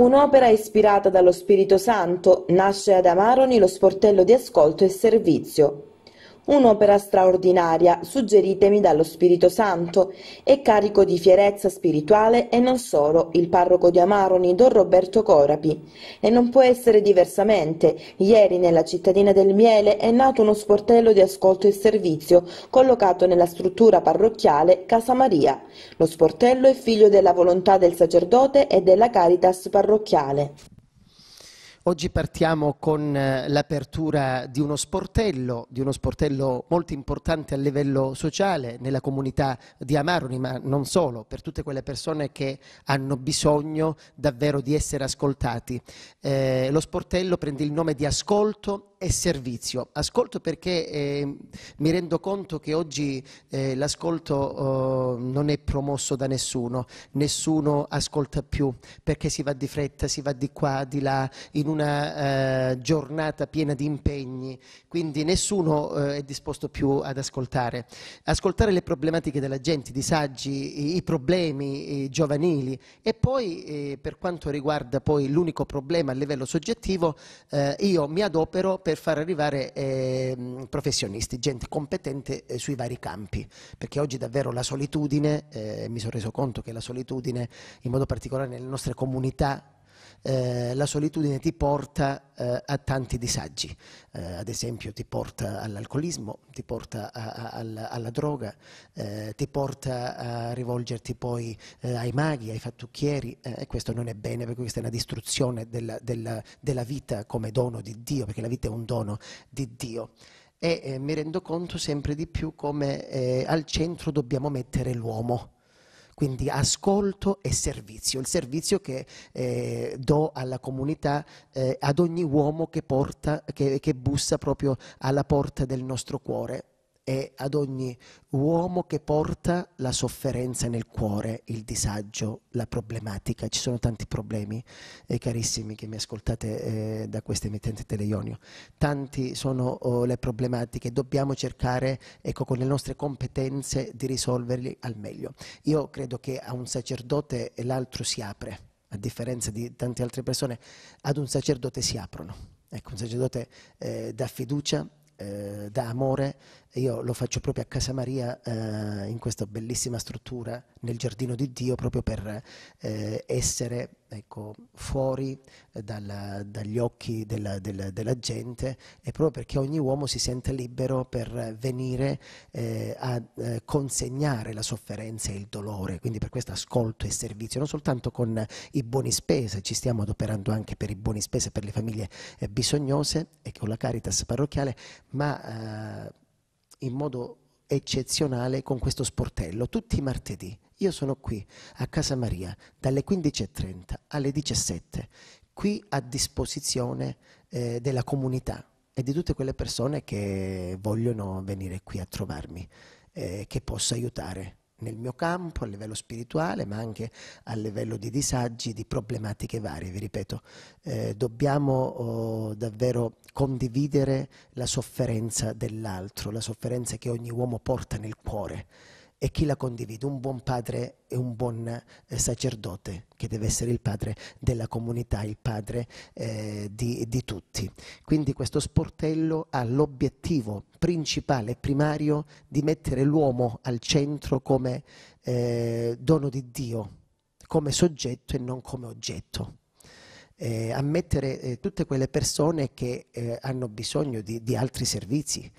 Un'opera ispirata dallo Spirito Santo, nasce ad Amaroni lo sportello di ascolto e servizio. Un'opera straordinaria, suggeritemi dallo Spirito Santo, e carico di fierezza spirituale e non solo, il parroco di Amaroni, Don Roberto Corapi. E non può essere diversamente. Ieri nella cittadina del Miele è nato uno sportello di ascolto e servizio, collocato nella struttura parrocchiale Casa Maria. Lo sportello è figlio della volontà del sacerdote e della Caritas parrocchiale. Oggi partiamo con eh, l'apertura di uno sportello, di uno sportello molto importante a livello sociale nella comunità di Amaroni, ma non solo, per tutte quelle persone che hanno bisogno davvero di essere ascoltati. Eh, lo sportello prende il nome di Ascolto e servizio. Ascolto perché eh, mi rendo conto che oggi eh, l'ascolto eh, non è promosso da nessuno, nessuno ascolta più perché si va di fretta, si va di qua, di là, in una eh, giornata piena di impegni, quindi nessuno eh, è disposto più ad ascoltare. Ascoltare le problematiche della gente, i disagi, i, i problemi i giovanili e poi eh, per quanto riguarda poi l'unico problema a livello soggettivo, io mi adopero per per far arrivare eh, professionisti, gente competente eh, sui vari campi, perché oggi davvero la solitudine, eh, mi sono reso conto che la solitudine in modo particolare nelle nostre comunità eh, la solitudine ti porta eh, a tanti disagi, eh, ad esempio ti porta all'alcolismo, ti porta a, a, alla, alla, droga, eh, ti porta a rivolgerti poi eh, ai maghi, ai fattucchieri eh, e questo non è bene perché questa è una distruzione della, della, della vita come dono di Dio, perché la vita è un dono di Dio e eh, mi rendo conto sempre di più come eh, al centro dobbiamo mettere l'uomo quindi ascolto e servizio, il servizio che eh, do alla comunità, eh, ad ogni uomo che, porta, che, che bussa proprio alla porta del nostro cuore e ad ogni uomo che porta la sofferenza nel cuore, il disagio, la problematica. Ci sono tanti problemi, eh, carissimi, che mi ascoltate eh, da questa emittente Teleionio. Tanti sono oh, le problematiche, dobbiamo cercare ecco, con le nostre competenze di risolverli al meglio. Io credo che a un sacerdote l'altro si apre, a differenza di tante altre persone, ad un sacerdote si aprono. Ecco, un sacerdote eh, dà fiducia, eh, dà amore, io lo faccio proprio a Casa Maria, eh, in questa bellissima struttura, nel giardino di Dio, proprio per eh, essere ecco, fuori eh, dalla, dagli occhi della, della, della, gente e proprio perché ogni uomo si sente libero per venire eh, a eh, consegnare la sofferenza e il dolore, quindi per questo ascolto e servizio, non soltanto con i buoni spese, ci stiamo adoperando anche per i buoni spese per le famiglie eh, bisognose e con la Caritas parrocchiale, ma in modo eccezionale con questo sportello, tutti i martedì. Io sono qui a Casa Maria dalle 15.30 alle 17, qui a disposizione eh, della comunità e di tutte quelle persone che vogliono venire qui a trovarmi, eh, che posso aiutare nel mio campo, a livello spirituale, ma anche a livello di disagi, di problematiche varie, vi ripeto. Eh, dobbiamo oh, davvero condividere la sofferenza dell'altro, la sofferenza che ogni uomo porta nel cuore e chi la condivide, un buon padre e un buon eh, sacerdote, che deve essere il padre della comunità, il padre eh, di, di tutti. Quindi questo sportello ha l'obiettivo principale, e primario, di mettere l'uomo al centro come eh, dono di Dio, come soggetto e non come oggetto. Eh, a eh, tutte quelle persone che eh, hanno bisogno di, di altri servizi,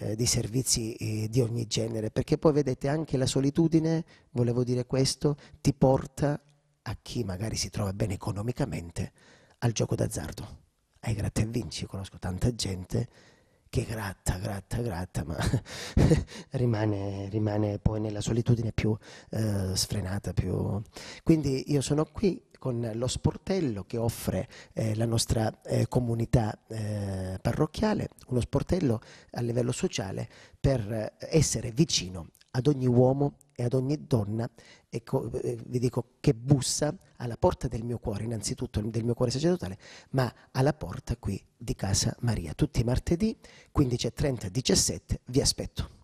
eh, di servizi eh, di ogni genere, perché poi vedete anche la solitudine, volevo dire questo, ti porta a chi magari si trova bene economicamente al gioco d'azzardo, ai gratta e vinci, conosco tanta gente che gratta, gratta, gratta, ma rimane, rimane, poi nella solitudine più eh, sfrenata. Più... Quindi io sono qui con lo sportello che offre eh, la nostra eh, comunità eh, parrocchiale, uno sportello a livello sociale per eh, essere vicino ad ogni uomo e ad ogni donna, ecco, vi dico, che bussa alla porta del mio cuore, innanzitutto del mio cuore sacerdotale, ma alla porta qui di Casa Maria. Tutti i martedì 15.30-17 vi aspetto.